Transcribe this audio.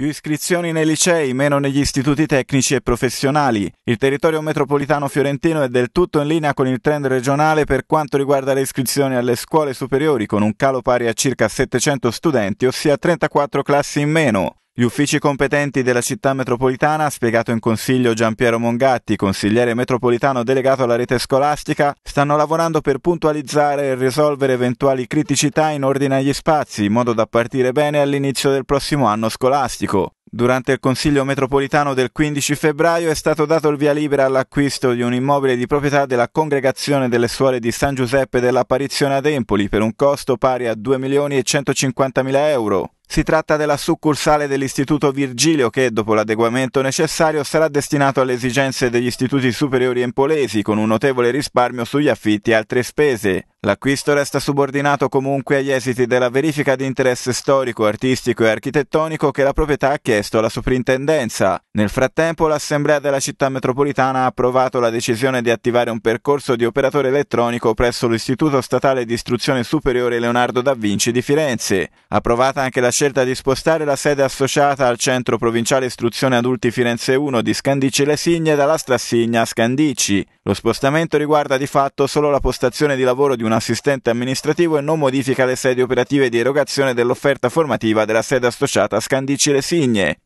Più iscrizioni nei licei, meno negli istituti tecnici e professionali. Il territorio metropolitano fiorentino è del tutto in linea con il trend regionale per quanto riguarda le iscrizioni alle scuole superiori, con un calo pari a circa 700 studenti, ossia 34 classi in meno. Gli uffici competenti della città metropolitana, ha spiegato in consiglio Giampiero Mongatti, consigliere metropolitano delegato alla rete scolastica, stanno lavorando per puntualizzare e risolvere eventuali criticità in ordine agli spazi, in modo da partire bene all'inizio del prossimo anno scolastico. Durante il Consiglio metropolitano del 15 febbraio è stato dato il via libera all'acquisto di un immobile di proprietà della Congregazione delle Suore di San Giuseppe dell'Apparizione ad Empoli per un costo pari a 2.150.000 euro. Si tratta della succursale dell'Istituto Virgilio che, dopo l'adeguamento necessario, sarà destinato alle esigenze degli istituti superiori empolesi, con un notevole risparmio sugli affitti e altre spese. L'acquisto resta subordinato comunque agli esiti della verifica di interesse storico, artistico e architettonico che la proprietà ha chiesto alla soprintendenza. Nel frattempo l'Assemblea della città metropolitana ha approvato la decisione di attivare un percorso di operatore elettronico presso l'Istituto Statale di Istruzione Superiore Leonardo da Vinci di Firenze. Approvata anche la scelta di spostare la sede associata al Centro Provinciale Istruzione Adulti Firenze 1 di Scandici Le Signe dalla Strassigna a Scandici. Lo spostamento riguarda di fatto solo la postazione di lavoro di un un assistente amministrativo e non modifica le sedi operative di erogazione dell'offerta formativa della sede associata a Scandici Resigne.